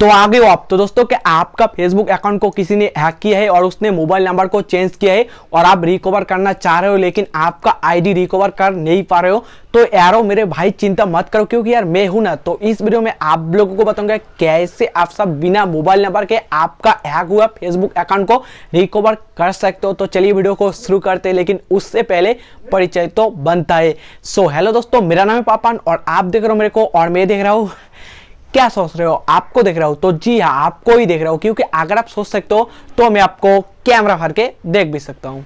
तो आगे हो आप तो दोस्तों कि आपका फेसबुक अकाउंट को किसी ने हैक किया है और उसने मोबाइल नंबर को चेंज किया है और आप रिकवर करना चाह रहे हो लेकिन आपका आईडी रिकवर कर नहीं पा रहे हो तो यारो मेरे भाई चिंता मत करो क्योंकि यार मैं हूं ना तो इस वीडियो में आप लोगों को बताऊंगा कैसे आप सब बिना मोबाइल नंबर के आपका हैक हुआ फेसबुक अकाउंट को रिकवर कर सकते हो तो चलिए वीडियो को शुरू करते हैं लेकिन उससे पहले परिचय तो बनता है सो हेलो दोस्तों मेरा नाम है पापान और आप देख रहे हो मेरे को और मैं देख रहा हूँ क्या सोच रहे हो आपको देख रहा हो तो जी हाँ आपको ही देख रहा हो क्योंकि अगर आप सोच सकते हो तो मैं आपको कैमरा भर के देख भी सकता हूँ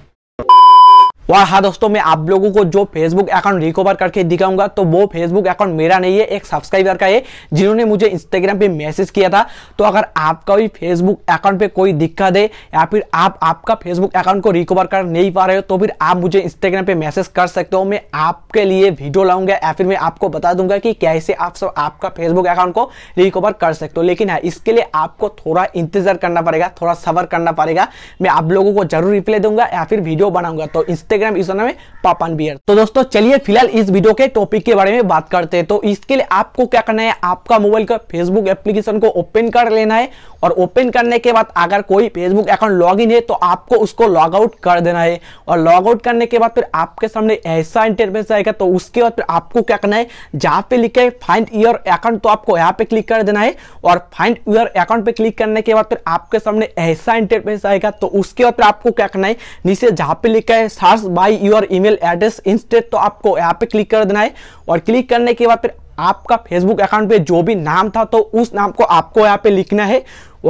तो और हाँ दोस्तों मैं आप लोगों को जो फेसबुक अकाउंट रिकवर करके दिखाऊंगा तो वो फेसबुक अकाउंट मेरा नहीं है एक सब्सक्राइबर का है जिन्होंने मुझे इंस्टाग्राम पे मैसेज किया था तो अगर आपका भी फेसबुक अकाउंट पे कोई दिक्कत है या फिर आप आपका फेसबुक अकाउंट को रिकवर कर नहीं पा रहे हो तो फिर आप मुझे इंस्टाग्राम पे मैसेज कर सकते हो मैं आपके लिए वीडियो लाऊंगा या फिर मैं आपको बता दूंगा कि कैसे आप सब आपका फेसबुक अकाउंट को रिकवर कर सकते हो लेकिन हाँ इसके लिए आपको थोड़ा इंतजार करना पड़ेगा थोड़ा सबर करना पड़ेगा मैं आप लोगों को जरूर रिप्लाई दूंगा या फिर वीडियो बनाऊंगा तो इंस्टाग्राम इंस्टाग्राम इस नाम है पापन बियर तो दोस्तों चलिए फिलहाल इस वीडियो के टॉपिक के बारे में बात करते हैं तो इसके लिए आपको क्या करना है आपका मोबाइल का फेसबुक एप्लीकेशन को ओपन कर लेना है और ओपन करने के बाद अगर कोई फेसबुक अकाउंट लॉग है तो आपको उसको लॉग आउट कर देना है और लॉग आउट करने के बाद फिर आपके सामने ऐसा इंटरफेस आएगा तो उसके बाद फिर आपको क्या करना है जहाँ पे लिखा है फाइंड ईयर अकाउंट तो आपको यहाँ पे क्लिक कर देना है और फाइंड ईयर अकाउंट पे क्लिक करने के बाद फिर आपके सामने ऐसा इंटरफेस आएगा तो उसके बाद फिर आपको क्या करना है नीचे जहाँ पे लिखा है search pass by your email address instead तो आपको यहाँ पे क्लिक कर देना है और क्लिक करने के बाद फिर आपका फेसबुक अकाउंट पे जो भी नाम था तो उस नाम को आपको यहाँ पे लिखना है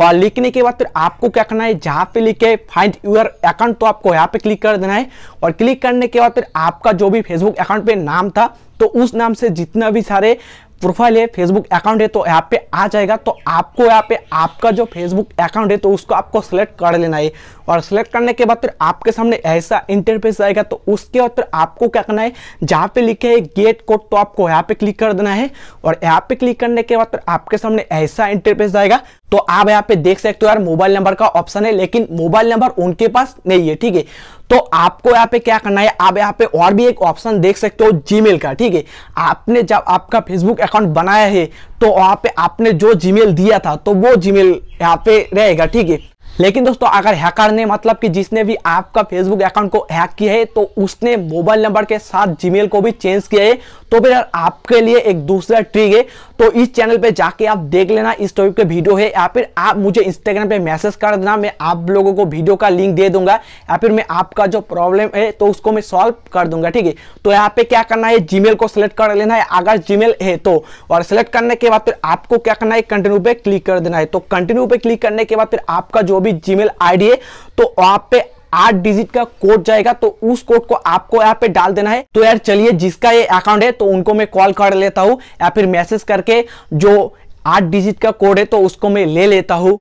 और लिखने के बाद फिर आपको क्या करना है जहाँ पे लिखे फाइंड यूर अकाउंट तो आपको यहाँ पे क्लिक कर देना है और क्लिक करने के बाद फिर आपका जो भी फेसबुक अकाउंट पे नाम था तो उस नाम से जितना भी सारे प्रोफाइल है फेसबुक अकाउंट है तो यहाँ पे आ जाएगा तो आपको यहाँ पे आपका जो फेसबुक अकाउंट है तो उसको आपको सेलेक्ट कर लेना है और सेलेक्ट करने के बाद फिर आपके सामने ऐसा इंटरफेस आएगा तो उसके बाद फिर आपको क्या करना है जहाँ पे लिखे है गेट कोड तो आपको यहाँ पे क्लिक कर देना है और यहाँ पे क्लिक करने के बाद फिर आपके सामने ऐसा इंटरफेस आएगा तो आप यहाँ पे देख सकते हो यार मोबाइल नंबर का ऑप्शन है लेकिन मोबाइल नंबर उनके पास नहीं है ठीक है तो आपको यहाँ पे क्या करना है आप यहाँ पे और भी एक ऑप्शन देख सकते हो जीमेल का ठीक है आपने जब आपका फेसबुक अकाउंट बनाया है तो वहाँ पे आपने जो जीमेल दिया था तो वो जीमेल यहाँ पे रहेगा ठीक है लेकिन दोस्तों अगर हैकर ने मतलब कि जिसने भी आपका फेसबुक अकाउंट को हैक किया है तो उसने मोबाइल नंबर के साथ जीमेल को भी चेंज किया है तो फिर आपके लिए एक दूसरा ट्रिक है तो इस चैनल पे जाके आप देख लेना इस टॉपिक पे वीडियो है या फिर आप मुझे इंस्टाग्राम पे मैसेज कर देना मैं आप लोगों को वीडियो का लिंक दे दूंगा या फिर मैं आपका जो प्रॉब्लम है तो उसको मैं सॉल्व कर दूंगा ठीक है तो यहाँ पे क्या करना है जीमेल को सिलेक्ट कर लेना है अगर जीमेल है तो और सिलेक्ट करने के बाद फिर आपको क्या करना है कंटिन्यू पे क्लिक कर देना है तो कंटिन्यू पे क्लिक करने के बाद फिर आपका जो भी जीमेल आईडी है तो वहां पे आठ डिजिट का कोड जाएगा तो उस कोड को आपको यहाँ पे डाल देना है तो यार चलिए जिसका ये अकाउंट है तो उनको मैं कॉल कर लेता हूँ या फिर मैसेज करके जो आठ डिजिट का कोड है तो उसको मैं ले लेता हूँ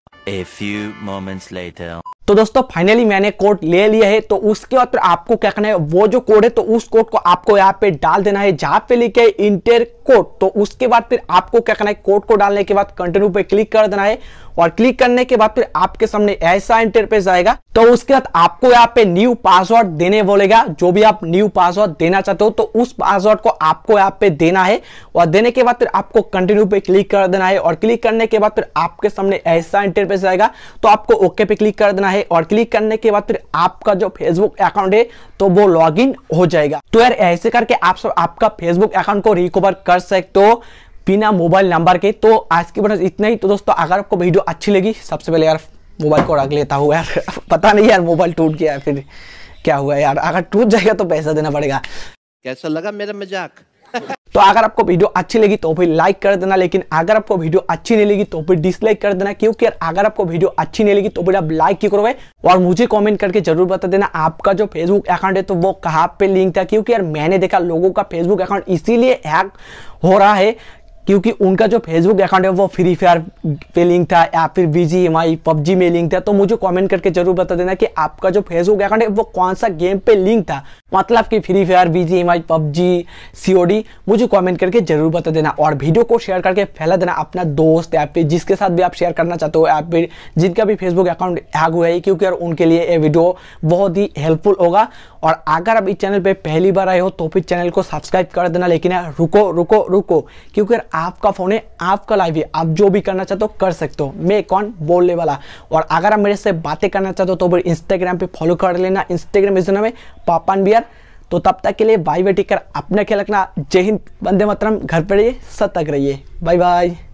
तो दोस्तों फाइनली मैंने कोड ले लिया है तो उसके बाद आपको क्या करना है वो जो कोड है तो उस कोड को आपको यहाँ पे डाल देना है जहाँ पे लिखे इंटर कोड तो उसके बाद फिर आपको क्या करना है कोड को डालने के बाद कंटिन्यू पे क्लिक कर देना है और क्लिक करने के बाद फिर आपके सामने ऐसा इंटरफेस आएगा तो उसके बाद आपको यहाँ पे न्यू पासवर्ड देने बोलेगा जो भी आप न्यू पासवर्ड देना चाहते हो तो उस पासवर्ड को आपको यहाँ पे देना है और देने के बाद फिर आपको कंटिन्यू पे क्लिक कर देना है और क्लिक करने के बाद फिर आपके सामने ऐसा इंटरफेस आएगा तो आपको ओके पे क्लिक कर देना है और क्लिक करने के बाद फिर आपका जो फेसबुक अकाउंट है तो वो लॉग हो जाएगा तो यार ऐसे करके आप सब आपका फेसबुक अकाउंट को रिकवर कर सकते हो बिना मोबाइल नंबर के तो आज की बस इतना ही तो दोस्तों अगर आपको वीडियो अच्छी लगी सबसे पहले यार मोबाइल को रख लेता हुआ यार पता नहीं यार मोबाइल टूट गया फिर क्या हुआ यार अगर टूट जाएगा तो पैसा देना पड़ेगा कैसा लगा मेरा मजाक तो अगर आपको वीडियो अच्छी लगी तो फिर लाइक कर देना लेकिन अगर आपको वीडियो अच्छी नहीं लगी तो फिर डिसलाइक कर देना क्योंकि अगर आपको वीडियो अच्छी नहीं लगी तो फिर आप लाइक क्यों करोगे और मुझे कमेंट करके जरूर बता देना आपका जो फेसबुक अकाउंट है तो वो कहाँ पे लिंक था क्योंकि यार मैंने देखा लोगों का फेसबुक अकाउंट इसीलिए हैक हो रहा है क्योंकि उनका जो फेसबुक अकाउंट है वो फ्री फायर पे लिंक था या फिर B G M I PUBG में लिंक था तो मुझे कमेंट करके जरूर बता देना कि आपका जो फेसबुक अकाउंट है वो कौन सा गेम पे लिंक था मतलब कि free fire B G M I PUBG सी मुझे कॉमेंट करके जरूर बता देना और वीडियो को शेयर करके फैला देना अपना दोस्त या फिर जिसके साथ भी आप शेयर करना चाहते हो या फिर जिनका भी फेसबुक अकाउंट हैग हुआ है क्योंकि यार उनके लिए ये वीडियो बहुत ही हेल्पफुल होगा और अगर आप इस चैनल पर पहली बार आए हो तो फिर चैनल को सब्सक्राइब कर देना लेकिन यार रुको रुको रुको क्योंकि यार आपका फ़ोन है आपका लाइव है आप जो भी करना चाहते हो कर सकते हो मैं कौन बोलने वाला और अगर आप मेरे से बातें करना चाहते हो तो फिर इंस्टाग्राम पर फॉलो कर लेना इंस्टाग्राम इस में पापान बियर तो तब तक के लिए बाई बेटी कर अपना ख्याल रखना जय हिंद बंदे मतरम घर पर रहिए सतर्क रहिए बाय बाय